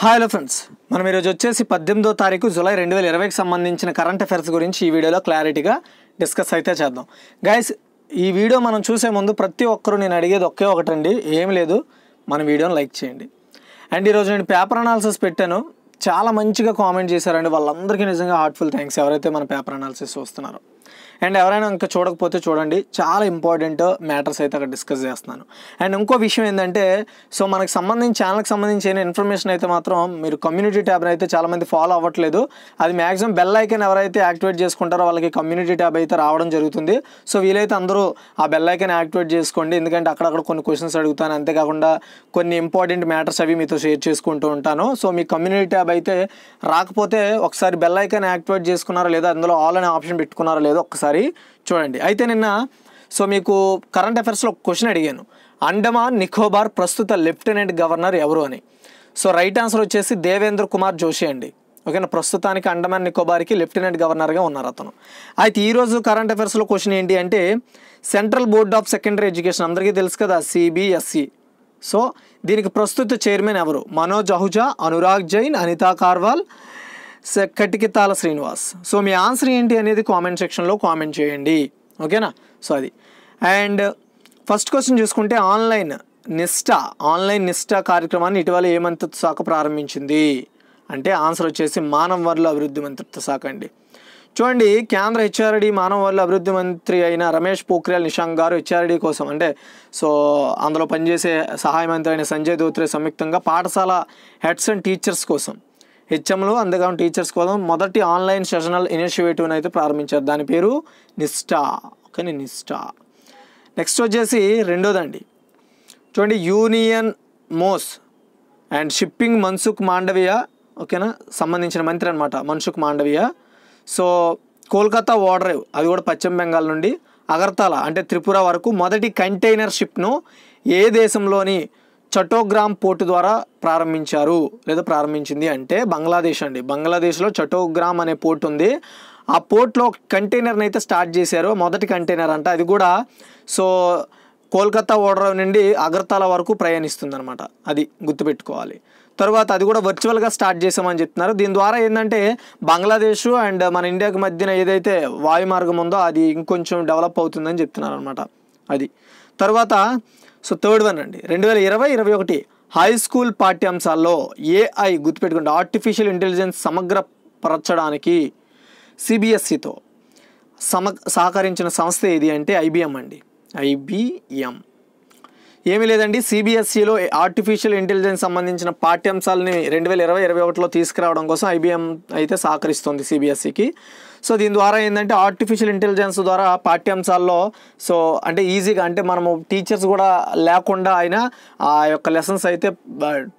Hi hello friends మనం ఈరోజు వచ్చేసి పద్దెనిమిదో తారీఖు జులై రెండు వేల ఇరవైకి సంబంధించిన కరెంట్ అఫైర్స్ గురించి ఈ వీడియోలో క్లారిటీగా డిస్కస్ అయితే చేద్దాం గైస్ ఈ వీడియో మనం చూసే ముందు ప్రతి ఒక్కరూ నేను అడిగేది ఒకే ఒకటండి ఏం లేదు మన వీడియోని లైక్ చేయండి అండ్ ఈరోజు నేను పేపర్ అనాలిసిస్ పెట్టాను చాలా మంచిగా కామెంట్ చేశారండి వాళ్ళందరికీ నిజంగా హార్ట్ఫుల్ థ్యాంక్స్ ఎవరైతే మన పేపర్ అనాలిసిస్ చూస్తున్నారో అండ్ ఎవరైనా ఇంకా చూడకపోతే చూడండి చాలా ఇంపార్టెంట్ మ్యాటర్స్ అయితే అక్కడ డిస్కస్ చేస్తున్నాను అండ్ ఇంకో విషయం ఏంటంటే సో మనకు సంబంధించి ఛానల్కి సంబంధించిన ఇన్ఫర్మేషన్ అయితే మాత్రం మీరు కమ్యూనిటీ ట్యాబ్ని అయితే చాలామంది ఫాలో అవ్వట్లేదు అది మ్యాక్సిమం బెల్ ఐకన్ ఎవరైతే యాక్టివేట్ చేసుకుంటారో వాళ్ళకి కమ్యూనిటీ ట్యాబ్ అయితే రావడం జరుగుతుంది సో వీలైతే అందరూ ఆ బెల్ ఐకన్ యాక్టివేట్ చేసుకోండి ఎందుకంటే అక్కడక్కడ కొన్ని క్వశ్చన్స్ అడుగుతాను అంతేకాకుండా కొన్ని ఇంపార్టెంట్ మ్యాటర్స్ అవి మీతో షేర్ చేసుకుంటూ ఉంటాను సో మీ కమ్యూనిటీ ట్యాబ్ అయితే రాకపోతే ఒకసారి బెల్ ఐకన్ యాక్టివేట్ చేసుకున్నారా లేదా అందులో ఆల్ అనే ఆప్షన్ పెట్టుకున్నారా లేదో ఒకసారి ఒకసారి చూడండి అయితే నిన్న సో మీకు కరెంట్ అఫైర్స్లో ఒక క్వశ్చన్ అడిగాను అండమాన్ నికోబార్ ప్రస్తుత లెఫ్టినెంట్ గవర్నర్ ఎవరు అని సో రైట్ ఆన్సర్ వచ్చేసి దేవేంద్ర కుమార్ జోషి అండి ఓకేనా ప్రస్తుతానికి అండమాన్ నికోబార్కి లెఫ్టినెంట్ గవర్నర్గా ఉన్నారు అతను అయితే ఈరోజు కరెంట్ అఫైర్స్లో క్వశ్చన్ ఏంటి అంటే Central Board of Secondary Education అందరికీ తెలుసు కదా సిబిఎస్సి e. సో దీనికి ప్రస్తుత చైర్మన్ ఎవరు మనోజ్ అహుజా అనురాగ్ జైన్ అనితా కార్వాల్ కటికితాల శ్రీనివాస్ సో మీ ఆన్సర్ ఏంటి అనేది కామెంట్ సెక్షన్లో కామెంట్ చేయండి ఓకేనా సో అది అండ్ ఫస్ట్ క్వశ్చన్ చూసుకుంటే ఆన్లైన్ నిష్ట ఆన్లైన్ నిష్ట కార్యక్రమాన్ని ఇటీవల ఏ మంత్రిత్వ శాఖ ప్రారంభించింది అంటే ఆన్సర్ వచ్చేసి మానవ వనరుల అభివృద్ధి మంత్రిత్వ శాఖ అండి చూడండి కేంద్ర హెచ్ఆర్డి మానవ వనరుల అభివృద్ధి మంత్రి అయిన రమేష్ పోఖ్రియాల్ నిషాంక్ గారు హెచ్ఆర్డి కోసం అంటే సో అందులో పనిచేసే సహాయ మంత్రి అయిన సంజయ్ దోత్రే సంయుక్తంగా పాఠశాల హెడ్స్ అండ్ టీచర్స్ కోసం హెచ్ఎంలు అందుకం టీచర్స్ కోసం మొదటి ఆన్లైన్ సెషనల్ ఇనిషియేటివ్ని అయితే ప్రారంభించారు దాని పేరు నిష్ఠా ఓకే నిష్ఠా నెక్స్ట్ వచ్చేసి రెండోదండి చూడండి union MoS and shipping Mansukh Mandaviya ఓకేనా సంబంధించిన మంత్రి అనమాట మన్సుఖ్ మాండవియ సో కోల్కతా ఓడరేవ్ అది కూడా పశ్చిమ బెంగాల్ నుండి అగర్తల అంటే త్రిపుర వరకు మొదటి కంటైనర్ షిప్ను ఏ దేశంలోని చటోగ్రామ్ పోర్టు ద్వారా ప్రారంభించారు లేదా ప్రారంభించింది అంటే బంగ్లాదేశ్ అండి బంగ్లాదేశ్లో చటోగ్రామ్ అనే పోర్ట్ ఉంది ఆ పోర్ట్లో కంటైనర్ని అయితే స్టార్ట్ చేశారు మొదటి కంటైనర్ అంట అది కూడా సో కోల్కతా ఓడర్ నుండి అగర్తాల వరకు ప్రయాణిస్తుంది అనమాట అది గుర్తుపెట్టుకోవాలి తర్వాత అది కూడా వర్చువల్గా స్టార్ట్ చేసామని చెప్తున్నారు దీని ద్వారా ఏంటంటే బంగ్లాదేశ్ అండ్ మన ఇండియాకి మధ్యన ఏదైతే వాయు మార్గం ఉందో అది ఇంకొంచెం డెవలప్ అవుతుందని చెప్తున్నారు అనమాట అది తర్వాత సో థర్డ్ వన్ అండి రెండు వేల ఇరవై ఇరవై ఒకటి హై స్కూల్ పాఠ్యాంశాల్లో ఏఐ గుర్తుపెట్టుకుంటే ఆర్టిఫిషియల్ ఇంటెలిజెన్స్ సమగ్రపరచడానికి సిబిఎస్ఈతో e సమ సహకరించిన సంస్థ ఏది అంటే ఐబిఎం అండి ఐబిఎం ఏమీ లేదండి సిబిఎస్ఈలో ఆర్టిఫిషియల్ ఇంటెలిజెన్స్ సంబంధించిన పాఠ్యాంశాలని రెండు వేల ఇరవై ఇరవై ఒకటిలో తీసుకురావడం కోసం ఐబిఎం అయితే సహకరిస్తుంది సిబిఎస్ఈకి సో దీని ద్వారా ఏంటంటే ఆర్టిఫిషియల్ ఇంటెలిజెన్స్ ద్వారా పాఠ్యాంశాల్లో సో అంటే ఈజీగా అంటే మనము టీచర్స్ కూడా లేకుండా ఆయన ఆ యొక్క లెసన్స్ అయితే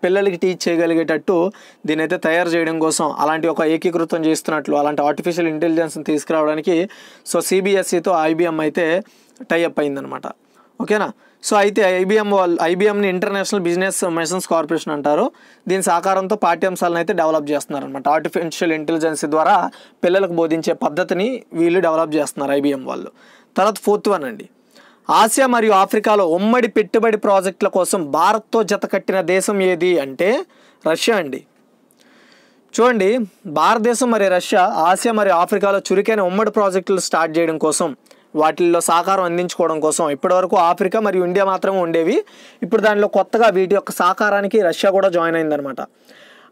పిల్లలకి టీచ్ చేయగలిగేటట్టు దీని అయితే తయారు చేయడం కోసం అలాంటి ఒక ఏకీకృతం చేస్తున్నట్లు అలాంటి ఆర్టిఫిషియల్ ఇంటెలిజెన్స్ని తీసుకురావడానికి సో సిబిఎస్ఈతో e ఐబిఎం అయితే టైఅప్ అయిందనమాట ఓకేనా సో అయితే ఐబీఎం వాళ్ళు ఐబీఎంని ఇంటర్నేషనల్ బిజినెస్ మెషన్స్ కార్పొరేషన్ అంటారు దీని సహకారంతో పాఠ్యాంశాలను అయితే డెవలప్ చేస్తున్నారనమాట ఆర్టిఫిషియల్ ఇంటెలిజెన్స్ ద్వారా పిల్లలకు బోధించే పద్ధతిని వీళ్ళు డెవలప్ చేస్తున్నారు ఐబీఎం వాళ్ళు తర్వాత ఫోర్త్ వన్ అండి ఆసియా మరియు ఆఫ్రికాలో ఉమ్మడి పెట్టుబడి ప్రాజెక్టుల కోసం భారత్తో జత కట్టిన దేశం ఏది అంటే రష్యా అండి చూడండి భారతదేశం మరియు రష్యా ఆసియా మరియు ఆఫ్రికాలో చురుకైన ఉమ్మడి ప్రాజెక్టులు స్టార్ట్ చేయడం కోసం వాటిల్లో సహకారం అందించుకోవడం కోసం ఇప్పటివరకు ఆఫ్రికా మరియు ఇండియా మాత్రమే ఉండేవి ఇప్పుడు దానిలో కొత్తగా వీటి యొక్క సహకారానికి రష్యా కూడా జాయిన్ అయిందనమాట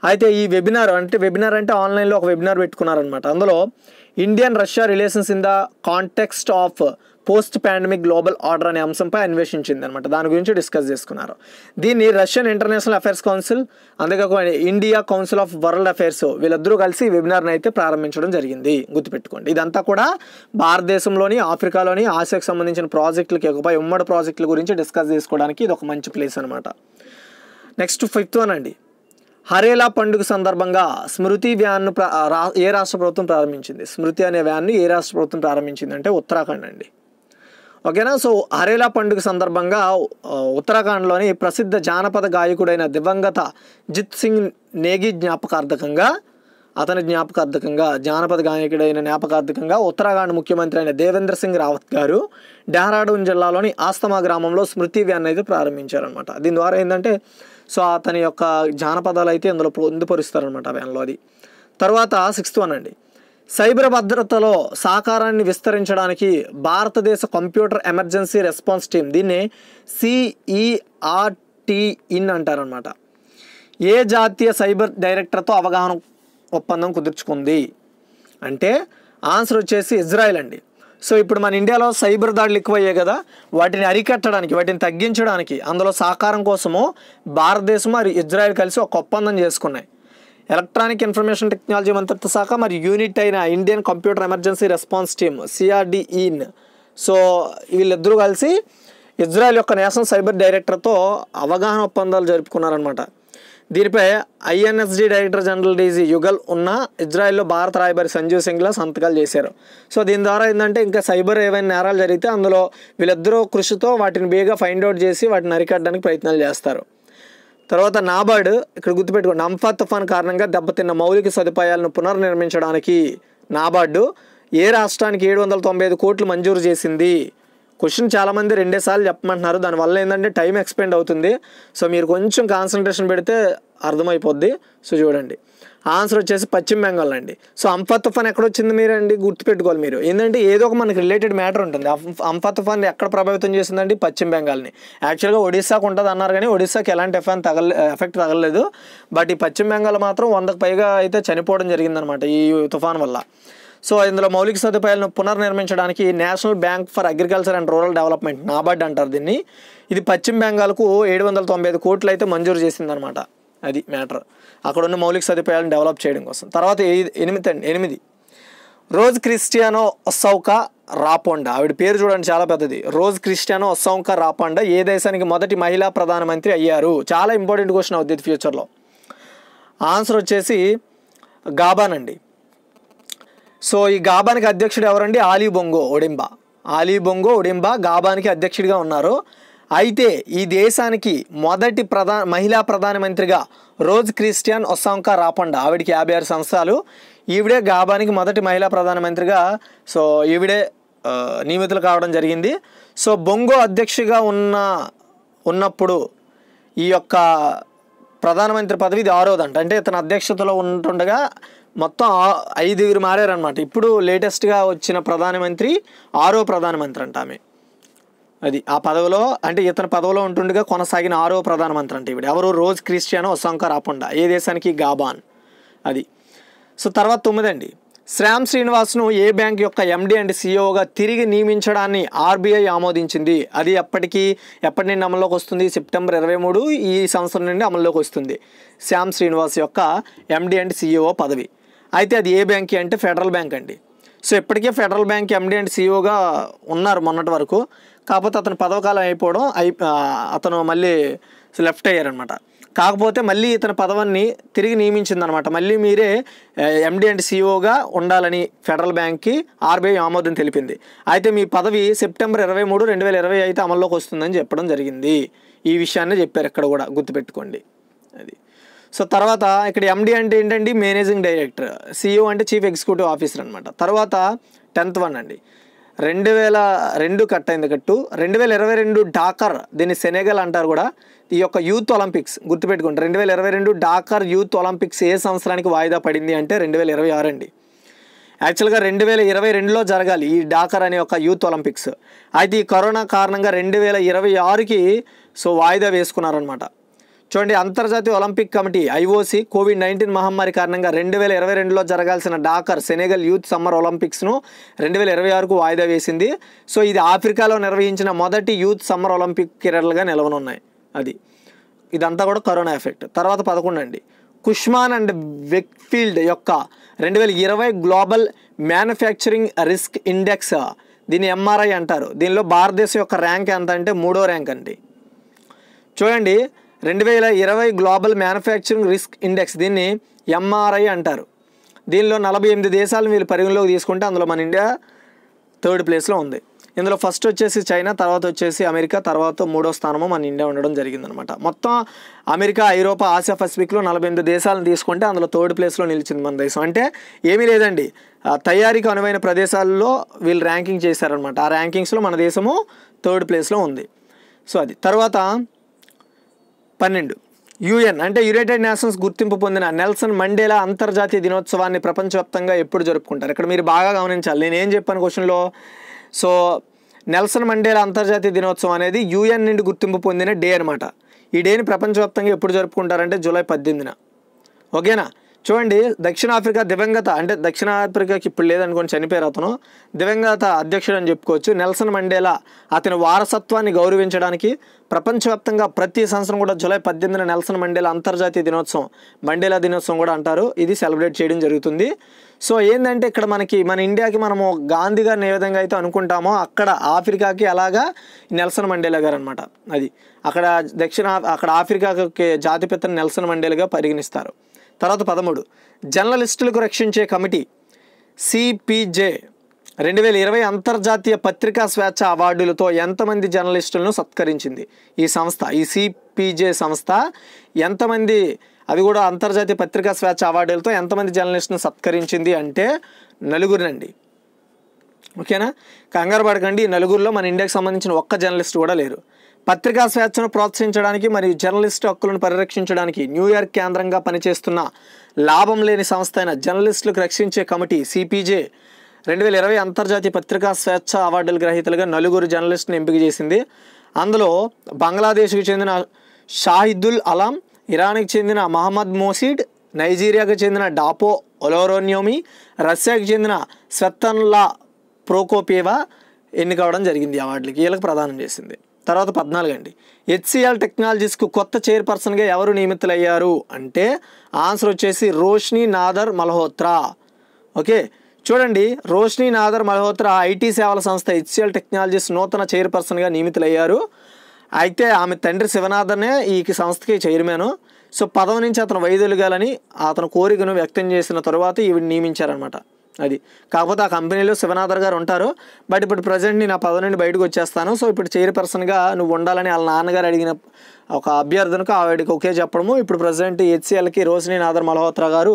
అయితే ఈ వెబినార్ అంటే వెబినార్ అంటే ఆన్లైన్లో ఒక వెబినార్ పెట్టుకున్నారనమాట అందులో Indian Russia relations in the context of post pandemic global order అనే అంశంపై అన్వేషించింది అనమాట దాని గురించి డిస్కస్ చేసుకున్నారు దీన్ని రష్యన్ ఇంటర్నేషనల్ అఫైర్స్ కౌన్సిల్ అంతేకాకుండా India council of world affairs వీళ్ళిద్దరూ కలిసి వెబినార్ని అయితే ప్రారంభించడం జరిగింది గుర్తుపెట్టుకోండి ఇదంతా కూడా భారతదేశంలోని ఆఫ్రికాలోని ఆసియాకు సంబంధించిన ప్రాజెక్టులకి ఒకపై ఉమ్మడి ప్రాజెక్టుల గురించి డిస్కస్ చేసుకోవడానికి ఇది ఒక మంచి ప్లేస్ అనమాట నెక్స్ట్ ఫిఫ్త్ వన్ అండి హరేలా పండుగ సందర్భంగా స్మృతి వ్యాన్ను ఏ రాష్ట్ర ప్రభుత్వం ప్రారంభించింది స్మృతి అనే వ్యాన్ను ఏ రాష్ట్ర ప్రభుత్వం ప్రారంభించింది అంటే ఉత్తరాఖండ్ అండి ఓకేనా సో హరేలా పండుగ సందర్భంగా ఉత్తరాఖండ్లోని ప్రసిద్ధ జానపద గాయకుడైన దివంగత జిత్ సింగ్ నేగి జ్ఞాపకార్థకంగా అతని జ్ఞాపకార్థకంగా జానపద గాయకుడైన జ్ఞాపకార్థకంగా ఉత్తరాఖండ్ ముఖ్యమంత్రి అయిన దేవేంద్ర సింగ్ రావత్ గారు డెహ్రాడూన్ జిల్లాలోని ఆస్తమా గ్రామంలో స్మృతి వ్యాన్ అయితే ప్రారంభించారనమాట దీని ద్వారా ఏంటంటే సో అతని యొక్క జానపదాలు అయితే అందులో పొందుపరుస్తారనమాట వ్యాన్లో అది తర్వాత సిక్స్త్ వన్ అండి సైబర్ భద్రతలో సహకారాన్ని విస్తరించడానికి భారతదేశ కంప్యూటర్ ఎమర్జెన్సీ రెస్పాన్స్ టీం దీన్ని సిఈఆర్టీఇన్ e అంటారనమాట ఏ జాతీయ సైబర్ డైరెక్టర్తో అవగాహన ఒప్పందం కుదుర్చుకుంది అంటే ఆన్సర్ వచ్చేసి ఇజ్రాయెల్ అండి సో ఇప్పుడు మన ఇండియాలో సైబర్ దాడులు ఎక్కువయ్యాయి కదా వాటిని అరికట్టడానికి వాటిని తగ్గించడానికి అందులో సహకారం కోసము భారతదేశం మరియు ఇజ్రాయెల్ కలిసి ఒక ఒప్పందం చేసుకున్నాయి ఎలక్ట్రానిక్ ఇన్ఫర్మేషన్ టెక్నాలజీ మంత్రిత్వ శాఖ మరియు యూనిట్ అయిన Indian computer emergency response team సిఆర్డిఈన్ e సో వీళ్ళిద్దరూ కలిసి ఇజ్రాయెల్ యొక్క నేషనల్ సైబర్ డైరెక్టర్తో అవగాహన ఒప్పందాలు జరుపుకున్నారనమాట దీనిపై INSD director general DG Yigal Unna ఇజ్రాయెల్లో భారత రాయబారి సంజీవ్ సింగ్లా సంతకాలు చేశారు సో దీని ద్వారా ఏంటంటే ఇంకా సైబర్ ఏవైనా నేరాలు జరిగితే అందులో వీళ్ళిద్దరూ కృషితో వాటిని బేగా ఫైండ్ అవుట్ చేసి వాటిని అరికట్టడానికి ప్రయత్నాలు చేస్తారు తర్వాత నాబార్డు ఇక్కడ గుర్తుపెట్టుకోండి అంఫా తుఫాన్ కారణంగా దెబ్బతిన్న మౌలిక సదుపాయాలను పునర్నిర్మించడానికి నాబార్డు ఏ రాష్ట్రానికి ఏడు వందల తొంభై ఐదు కోట్లు మంజూరు చేసింది క్వశ్చన్ చాలామంది రెండేసార్లు చెప్పమంటున్నారు దానివల్ల ఏంటంటే టైం ఎక్స్పెండ్ అవుతుంది సో మీరు కొంచెం కాన్సన్ట్రేషన్ పెడితే అర్థమైపోద్ది సో చూడండి ఆన్సర్ వచ్చేసి పశ్చిమ బెంగాల్ అండి సో అంఫా తుఫాన్ ఎక్కడ వచ్చింది మీరండి గుర్తుపెట్టుకోవాలి మీరు ఏంటంటే ఏదో ఒక మనకి రిలేటెడ్ మ్యాటర్ ఉంటుంది అంఫా తుఫాన్ ఎక్కడ ప్రభావితం చేసిందండి పశ్చిమ బెంగాల్ని యాక్చువల్గా ఒడిస్సాకు ఉంటుంది అన్నారు కానీ ఒడిస్సాకి ఎలాంటి ఎఫెన్ తగల ఎఫెక్ట్ తగలలేదు బట్ ఈ పశ్చిమ బెంగాల్ మాత్రం వందకు పైగా అయితే చనిపోవడం జరిగిందనమాట ఈ తుఫాన్ వల్ల సో ఇందులో మౌలిక సదుపాయాలను పునర్నిర్మించడానికి national bank for agriculture and rural development NABARD అంటారు దీన్ని ఇది పశ్చిమ బెంగాల్కు ఏడు వందల తొంభై ఐదు కోట్లు అయితే మంజూరు చేసిందనమాట అది మ్యాటర్ అక్కడ ఉన్న మౌలిక సదుపాయాలను డెవలప్ చేయడం కోసం తర్వాత ఎనిమిది అండి ఎనిమిది రోజ్ క్రిస్టియానో ఒస్సౌకా రాపోండ ఆవిడ పేరు చూడండి చాలా పెద్దది రోజ్ క్రిస్టియానో ఒస్సౌకా రాపోండ ఏ దేశానికి మొదటి మహిళా ప్రధానమంత్రి అయ్యారు చాలా ఇంపార్టెంట్ క్వశ్చన్ అవుతుంది ఫ్యూచర్లో ఆన్సర్ వచ్చేసి గాబాన్ అండి సో ఈ గాబానికి అధ్యక్షుడు ఎవరండి Ali Bongo Ondimba Ali Bongo Ondimba గాబానికి అధ్యక్షుడిగా ఉన్నారు అయితే ఈ దేశానికి మొదటి ప్రధాన మహిళా ప్రధానమంత్రిగా రోజ్ క్రిస్టియన్ ఒసాంకా రాపండా ఆవిడకి యాభై ఆరు సంవత్సరాలు ఈవిడే గాబానికి మొదటి మహిళా ప్రధానమంత్రిగా సో ఈవిడే నియమితులు కావడం జరిగింది సో బొంగో అధ్యక్షుగా ఉన్న ఉన్నప్పుడు ఈ యొక్క ప్రధానమంత్రి పదవి ఇది ఆరోదంట అంటే ఇతను అధ్యక్షతలో ఉంటుండగా మొత్తం ఐదుగురు మారారనమాట ఇప్పుడు లేటెస్ట్గా వచ్చిన ప్రధానమంత్రి ఆరో ప్రధానమంత్రి అంట ఆమె అది ఆ పదవిలో అంటే ఇతని పదవిలో ఉంటుండగా కొనసాగిన ఆరో ప్రధానమంత్రి అంటే ఇవి ఎవరు రోజ్ క్రిస్టియన్ ఒసాంకా రాకుండా ఏ దేశానికి గాబాన్ అది సో తర్వాత తొమ్మిదండి శ్రామ్ శ్రీనివాస్ను ఏ బ్యాంక్ యొక్క ఎండి అండ్ సిఇఓగా e తిరిగి నియమించడాన్ని ఆర్బీఐ ఆమోదించింది అది ఎప్పటికీ ఎప్పటి నుండి అమల్లోకి వస్తుంది సెప్టెంబర్ ఇరవై మూడు ఈ సంవత్సరం నుండి అమల్లోకి వస్తుంది శ్యామ్ శ్రీనివాస్ యొక్క ఎండి అండ్ సిఇఓ e పదవి అయితే అది ఏ బ్యాంక్ అంటే ఫెడరల్ బ్యాంక్ అండి సో ఇప్పటికే ఫెడరల్ బ్యాంక్ ఎండి అండ్ సిఇఓగా e ఉన్నారు మొన్నటి వరకు కాకపోతే అతను పదవకాలం అయిపోవడం అయి అతను మళ్ళీ లెఫ్ట్ అయ్యారనమాట కాకపోతే మళ్ళీ ఇతని పదవాన్ని తిరిగి నియమించిందనమాట మళ్ళీ మీరే ఎండి అండ్ సిఇఓగా ఉండాలని ఫెడరల్ బ్యాంక్కి ఆర్బీఐ ఆమోదం తెలిపింది అయితే మీ పదవి సెప్టెంబర్ ఇరవై మూడు రెండు వేల ఇరవై అయితే అమల్లోకి వస్తుందని చెప్పడం జరిగింది ఈ విషయాన్ని చెప్పారు ఇక్కడ కూడా గుర్తుపెట్టుకోండి అది సో తర్వాత ఇక్కడ ఎండి అంటే ఏంటండి మేనేజింగ్ డైరెక్టర్ సిఇఓ అంటే చీఫ్ ఎగ్జిక్యూటివ్ ఆఫీసర్ అనమాట తర్వాత టెన్త్ వన్ అండి రెండు వేల రెండు కట్ అయింది కట్టు రెండు వేల ఇరవై రెండు డాకర్ దీన్ని సెనెగల్ అంటారు కూడా ఈ యొక్క యూత్ ఒలింపిక్స్ గుర్తుపెట్టుకోండి రెండు వేల ఇరవై రెండు డాకర్ యూత్ ఒలింపిక్స్ ఏ సంవత్సరానికి వాయిదా పడింది అంటే రెండు వేల ఇరవై ఆరు అండి యాక్చువల్గా రెండు వేల ఇరవై రెండులో జరగాలి ఈ డాకర్ అనే ఒక యూత్ ఒలింపిక్స్ అయితే ఈ కరోనా కారణంగా రెండు వేల ఇరవై ఆరుకి సో వాయిదా వేసుకున్నారనమాట చూడండి అంతర్జాతీయ Olympic committee IOC COVID nineteen మహమ్మారి కారణంగా రెండు వేల ఇరవై రెండులో జరగాల్సిన డాకర్ సెనేగల్ యూత్ సమ్మర్ ఒలింపిక్స్ను రెండు వేల ఇరవై ఆరుకు వాయిదా వేసింది సో ఇది ఆఫ్రికాలో నిర్వహించిన మొదటి యూత్ సమ్మర్ ఒలింపిక్ క్రీడలుగా నిలవనున్నాయి అది ఇదంతా కూడా కరోనా ఎఫెక్ట్ తర్వాత పదకొండు అండి కుష్మాన్ అండ్ వెక్ఫీల్డ్ యొక్క రెండు వేల ఇరవై గ్లోబల్ మ్యానుఫ్యాక్చరింగ్ రిస్క్ ఇండెక్స్ దీన్ని ఎంఆర్ఐ అంటారు దీనిలో భారతదేశం యొక్క ర్యాంక్ ఎంత అంటే మూడో ర్యాంక్ అండి చూడండి రెండు వేల ఇరవై గ్లోబల్ మ్యానుఫ్యాక్చరింగ్ రిస్క్ ఇండెక్స్ దీన్ని ఎంఆర్ఐ అంటారు దీనిలో నలభై ఎనిమిది దేశాలను వీళ్ళు పరిగణలోకి తీసుకుంటే అందులో మన ఇండియా థర్డ్ ప్లేస్లో ఉంది ఇందులో ఫస్ట్ వచ్చేసి చైనా తర్వాత వచ్చేసి అమెరికా తర్వాత మూడో స్థానము మన ఇండియా ఉండడం జరిగిందనమాట మొత్తం అమెరికా ఐరోపా ఆసియా పసిఫిక్లో నలభై ఎనిమిది దేశాలను తీసుకుంటే అందులో థర్డ్ ప్లేస్లో నిలిచింది మన దేశం అంటే ఏమీ లేదండి తయారీకి అనువైన ప్రదేశాల్లో వీళ్ళు ర్యాంకింగ్ చేశారనమాట ఆ ర్యాంకింగ్స్లో మన దేశము థర్డ్ ప్లేస్లో ఉంది సో అది తర్వాత పన్నెండు యుఎన్ అంటే యునైటెడ్ నేషన్స్ గుర్తింపు పొందిన నెల్సన్ మండేలా అంతర్జాతీయ దినోత్సవాన్ని ప్రపంచవ్యాప్తంగా ఎప్పుడు జరుపుకుంటారు ఇక్కడ మీరు బాగా గమనించాలి నేను ఏం చెప్పాను క్వశ్చన్లో సో నెల్సన్ మండేలా అంతర్జాతీయ దినోత్సవం అనేది యుఎన్ నుండి గుర్తింపు పొందిన డే అనమాట ఈ డేని ప్రపంచవ్యాప్తంగా ఎప్పుడు జరుపుకుంటారంటే జూలై పద్దెనిమిదిన ఓకేనా చూడండి దక్షిణాఫ్రికా దివంగత అంటే దక్షిణాఫ్రికాకి ఇప్పుడు లేదనుకోని చనిపోయారు అతను దివంగత అధ్యక్షుడు అని చెప్పుకోవచ్చు నెల్సన్ మండేలా అతని వారసత్వాన్ని గౌరవించడానికి ప్రపంచవ్యాప్తంగా ప్రతి సంవత్సరం కూడా జూలై పద్దెనిమిదిన నెల్సన్ మండేలా అంతర్జాతీయ దినోత్సవం మండేలా దినోత్సవం కూడా అంటారు ఇది సెలబ్రేట్ చేయడం జరుగుతుంది సో ఏంటంటే ఇక్కడ మనకి మన ఇండియాకి మనము గాంధీ గారిని ఏ విధంగా అయితే అనుకుంటామో అక్కడ ఆఫ్రికాకి అలాగా నెల్సన్ మండేలా గారు అనమాట అది అక్కడ దక్షిణ అక్కడ ఆఫ్రికాకి జాతిపితను నెల్సన్ మండేలుగా పరిగణిస్తారు తర్వాత పదమూడు జర్నలిస్టులకు రక్షించే కమిటీ సిపిజే రెండు వేల ఇరవై అంతర్జాతీయ పత్రికా స్వేచ్ఛ అవార్డులతో ఎంతమంది జర్నలిస్టులను సత్కరించింది ఈ సంస్థ ఈ సిపిజే సంస్థ ఎంతమంది అది కూడా అంతర్జాతీయ పత్రికా స్వేచ్ఛ అవార్డులతో ఎంతమంది జర్నలిస్టును సత్కరించింది అంటే నలుగురినండి ఓకేనా కంగారు పడకండి నలుగురిలో మన ఇండియాకి సంబంధించిన ఒక్క జర్నలిస్ట్ కూడా లేరు పత్రికా స్వేచ్ఛను ప్రోత్సహించడానికి మరియు జర్నలిస్టు హక్కులను పరిరక్షించడానికి న్యూయార్క్ కేంద్రంగా పనిచేస్తున్న లాభం లేని సంస్థ అయిన జర్నలిస్టులకు రక్షించే కమిటీ సిపిజే రెండు వేల ఇరవై అంతర్జాతీయ పత్రికా స్వేచ్ఛ అవార్డుల గ్రహీతలుగా నలుగురు జర్నలిస్టును ఎంపిక చేసింది అందులో బంగ్లాదేశ్కు చెందిన షాహిదుల్ అలాం ఇరాన్కి చెందిన మహమ్మద్ మోసిడ్ నైజీరియాకు చెందిన డాపో ఒలోరోన్యోమి రష్యాకు చెందిన స్వెత్తన్లా ప్రోకోపేవా ఎన్నికవడం జరిగింది అవార్డులకి వీళ్ళకి ప్రదానం చేసింది తర్వాత పద్నాలుగు అండి హెచ్సిఎల్ టెక్నాలజీస్కు కొత్త చైర్పర్సన్గా ఎవరు నియమితులయ్యారు అంటే ఆన్సర్ వచ్చేసి రోష్ని నాదర్ మల్హోత్రా ఓకే చూడండి రోష్ని నాదర్ మల్హోత్రా ఐటీ సేవల సంస్థ హెచ్సిఎల్ టెక్నాలజీస్ నూతన చైర్పర్సన్గా నియమితులయ్యారు అయితే ఆమె తండ్రి శివనాథనే ఈ సంస్థకి చైర్మను సో పదవి నుంచి అతను వైదొలగాలని అతను కోరికను వ్యక్తం చేసిన తర్వాత ఈవిడ నియమించారనమాట అది కాకపోతే ఆ కంపెనీలో శివనాథర్ గారు ఉంటారు బట్ ఇప్పుడు ప్రజెంట్ నేను ఆ పదవి నుండి బయటకు వచ్చేస్తాను సో ఇప్పుడు చైర్పర్సన్గా నువ్వు ఉండాలని వాళ్ళ నాన్నగారు అడిగిన ఒక అభ్యర్థనకు ఆవిడకి ఒకే చెప్పడము ఇప్పుడు ప్రజెంట్ హెచ్సిఎల్కి రోజుని నాదర్ మల్హోత్రా గారు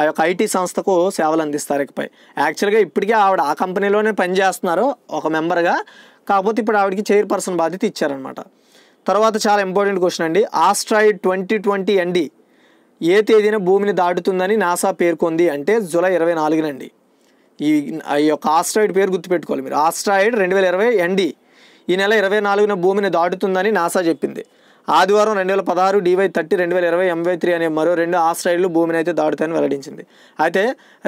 ఆ యొక్క ఐటీ సంస్థకు సేవలు అందిస్తారు ఇకపై యాక్చువల్గా ఇప్పటికే ఆవిడ ఆ కంపెనీలోనే పనిచేస్తున్నారు ఒక మెంబర్గా కాకపోతే ఇప్పుడు ఆవిడకి చైర్పర్సన్ బాధ్యత ఇచ్చారనమాట తర్వాత చాలా ఇంపార్టెంట్ క్వశ్చన్ అండి ఆస్ట్రాయిడ్ ట్వంటీ ట్వంటీ ఎండి ఏ తేదీన భూమిని దాటుతుందని నాసా పేర్కొంది అంటే జూలై ఇరవై నాలుగునండి ఈ ఈ యొక్క ఆస్ట్రాయిడ్ పేరు గుర్తుపెట్టుకోవాలి మీరు ఆస్ట్రాయిడ్ రెండు వేల ఇరవై ఎన్డి ఈ నెల ఇరవై నాలుగున భూమిని దాటుతుందని నాసా చెప్పింది ఆదివారం రెండు వేల పదహారు డివై థర్టీ రెండు వేల ఇరవై ఎంవై త్రీ అనే మరో రెండు ఆస్ట్రాయిడ్లు భూమిని అయితే దాటుతాయని వెల్లడించింది అయితే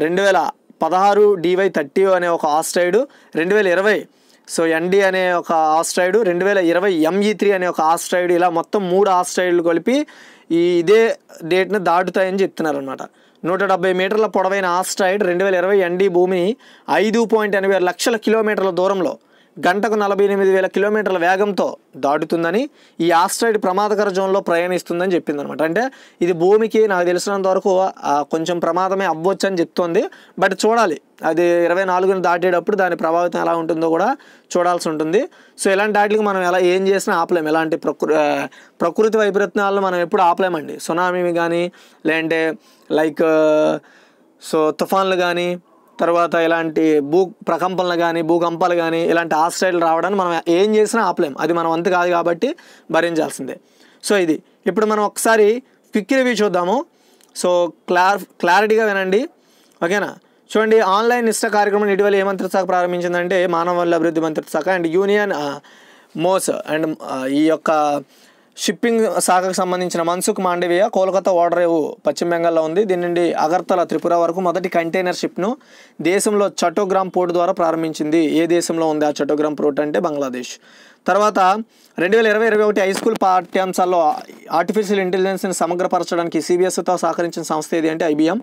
రెండు వేల పదహారు డివై థర్టీ అనే ఒక ఆస్ట్రాయిడ్ రెండు వేల ఇరవై సో ఎండి అనే ఒక ఆస్ట్రాయిడ్ రెండు వేల ఇరవై ఎంఈ త్రీ అనే ఒక ఆస్ట్రాయిడ్ ఇలా మొత్తం మూడు ఆస్ట్రాయిడ్లు కలిపి ఈ ఇదే డేట్ని దాటుతాయని చెప్తున్నారనమాట నూట డెబ్బై మీటర్ల పొడవైన ఆస్ట్రాయిడ్ రెండు వేల ఇరవై ఎన్డీ భూమిని ఐదు పాయింట్ ఎనభై లక్షల కిలోమీటర్ల దూరంలో గంటకు నలభై ఎనిమిది వేల కిలోమీటర్ల వేగంతో దాటుతుందని ఈ ఆస్ట్రాయిడ్ ప్రమాదకర జోన్లో ప్రయాణిస్తుందని చెప్పింది అనమాట అంటే ఇది భూమికి నాకు తెలిసినంత వరకు కొంచెం ప్రమాదమే అవ్వచ్చు అని చెప్తోంది బట్ చూడాలి అది ఇరవై నాలుగుని దాటేటప్పుడు దాని ప్రభావితం ఎలా ఉంటుందో కూడా చూడాల్సి ఉంటుంది సో ఇలాంటి వాటికి మనం ఎలా ఏం చేసినా ఆపలేము ఎలాంటి ప్రకృ ప్రకృతి వైపరీత్యాలను మనం ఎప్పుడు ఆపలేమండి సునామీ కానీ లేదంటే లైక్ సో తుఫాన్లు కానీ తర్వాత ఇలాంటి భూ ప్రకంపనలు కానీ భూకంపాలు కానీ ఇలాంటి ఆశ్రయాలు రావడానికి మనం ఏం చేసినా ఆపలేం అది మనం అంత కాదు కాబట్టి భరించాల్సిందే సో ఇది ఇప్పుడు మనం ఒకసారి క్విక్ రివ్యూ చూద్దాము సో క్లార్ క్లారిటీగా వినండి ఓకేనా చూడండి ఆన్లైన్ ఇష్ట కార్యక్రమం ఇటీవల ఏ మంత్రిత్వ శాఖ ప్రారంభించిందంటే మానవ వనరుల అభివృద్ధి మంత్రిత్వ శాఖ అండ్ యూనియన్ మోస్ అండ్ ఈ యొక్క షిప్పింగ్ శాఖకు సంబంధించిన మన్సుఖ్ మాండవీయ కోల్కతా ఓడరేవు పశ్చిమ బెంగాల్లో ఉంది దీని నుండి అగర్తల త్రిపుర వరకు మొదటి కంటైనర్ షిప్ను దేశంలో చటోగ్రామ్ పోర్టు ద్వారా ప్రారంభించింది ఏ దేశంలో ఉంది ఆ చటోగ్రామ్ పోర్ట్ అంటే బంగ్లాదేశ్ తర్వాత రెండు వేల ఇరవై ఇరవై ఒకటి హై స్కూల్ పాఠ్యాంశాల్లో ఆర్టిఫిషియల్ ఇంటెలిజెన్స్ని సమగ్రపరచడానికి సిబిఎస్ఈతో సహకరించిన సంస్థ ఏది అంటే ఐబీఎం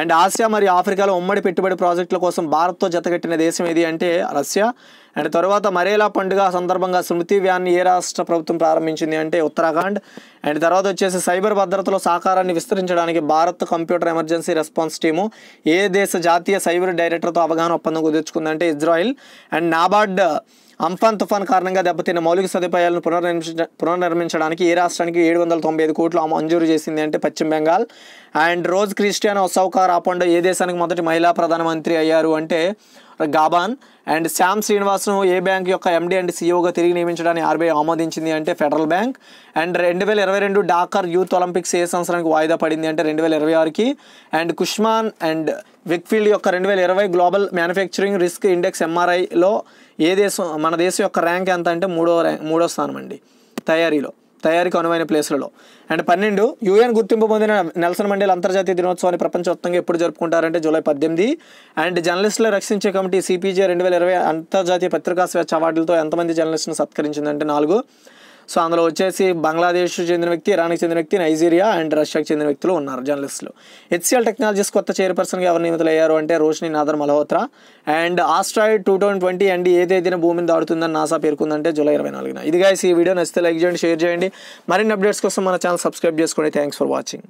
అండ్ ఆసియా మరియు ఆఫ్రికాలో ఉమ్మడి పెట్టుబడి ప్రాజెక్టుల కోసం భారత్తో జతగట్టిన దేశం ఏది అంటే రష్యా అండ్ తర్వాత మరేలా పండుగ సందర్భంగా స్మృతి వ్యాన్ని ఏ రాష్ట్ర ప్రభుత్వం ప్రారంభించింది అంటే ఉత్తరాఖండ్ అండ్ తర్వాత వచ్చేసి సైబర్ భద్రతలో సహకారాన్ని విస్తరించడానికి భారత్ కంప్యూటర్ ఎమర్జెన్సీ రెస్పాన్స్ టీము ఏ దేశ జాతీయ సైబర్ డైరెక్టర్తో అవగాహన ఒప్పందం కుదుర్చుకుందంటే ఇజ్రాయిల్ అండ్ నాబార్డ్ అంఫాన్ తుఫాన్ కారణంగా దెబ్బతిన్న మౌలిక సదుపాయాలను పునర్నిర్మించ పునర్నిర్మించడానికి ఏ రాష్ట్రానికి ఏడు వందల తొంభై ఐదు కోట్లు మంజూరు చేసింది అంటే పశ్చిమ Bengal and Rose Christiane Ossouka Raponda ఏ దేశానికి మొదటి మహిళా ప్రధానమంత్రి అయ్యారు అంటే గాబాన్ అండ్ శ్యామ్ శ్రీనివాస్ను ఏ బ్యాంక్ యొక్క ఎండి అండ్ సిఇఓగా తిరిగి నియమించడానికి ఆర్బీఐ ఆమోదించింది అంటే ఫెడరల్ బ్యాంక్ అండ్ రెండు వేల ఇరవై రెండు డాకర్ యూత్ ఒలింపిక్స్ ఏ సంవత్సరానికి వాయిదా పడింది అంటే రెండు వేల ఇరవై ఆరుకి అండ్ కుష్మాన్ అండ్ విక్ఫీల్డ్ యొక్క రెండు వేల ఇరవై గ్లోబల్ మ్యానుఫ్యాక్చరింగ్ రిస్క్ ఇండెక్స్ ఎంఆర్ఐలో ఏ దేశం మన దేశం యొక్క ర్యాంక్ ఎంత అంటే మూడో ర్యాంక్ మూడో స్థానం అండి తయారీలో తయారీకి అనువైన ప్లేసులలో అండ్ పన్నెండు యూఎన్ గుర్తింపు పొందిన నెల్సన్ మండేల అంతర్జాతీయ దినోత్సవాన్ని ప్రపంచవ్యాప్తంగా ఎప్పుడు జరుపుకుంటారంటే జూలై పద్దెనిమిది అండ్ జర్నలిస్టులు రక్షించే కమిటీ సిపిజే రెండు వేల ఇరవై అంతర్జాతీయ పత్రికా స్వేచ్ఛ అవార్డులతో ఎంతమంది జర్నలిస్టును సత్కరించిందంటే నాలుగు సో అందులో వచ్చేసి బంగ్లాదేశ్ చెందిన వ్యక్తి ఇరాన్కి చెందిన వ్యక్తి నైజీరియా అండ్ రష్యాకి చెందిన వ్యక్తులు ఉన్నారు జర్నలిస్టులు హెచ్సిఎల్ టెక్నాలజీస్ కొత్త చైర్పర్సన్గా ఎవరు నియమితులయ్యారు అంటే Roshni Nadar Malhotra and asteroid two thousand twenty and ఏ తేదీన భూమిని దాడుతుందని నాసా పేర్కొందంటే జూలై ఇరవై నాలుగున ఇదిగా ఈ వీడియో నచ్చితే లైక్ చేయండి షేర్ చేయండి మరిన్ని అప్డేట్స్ కోసం మన ఛానల్ సబ్స్క్రైబ్ చేసుకోండి థ్యాంక్స్ ఫర్ వాచింగ్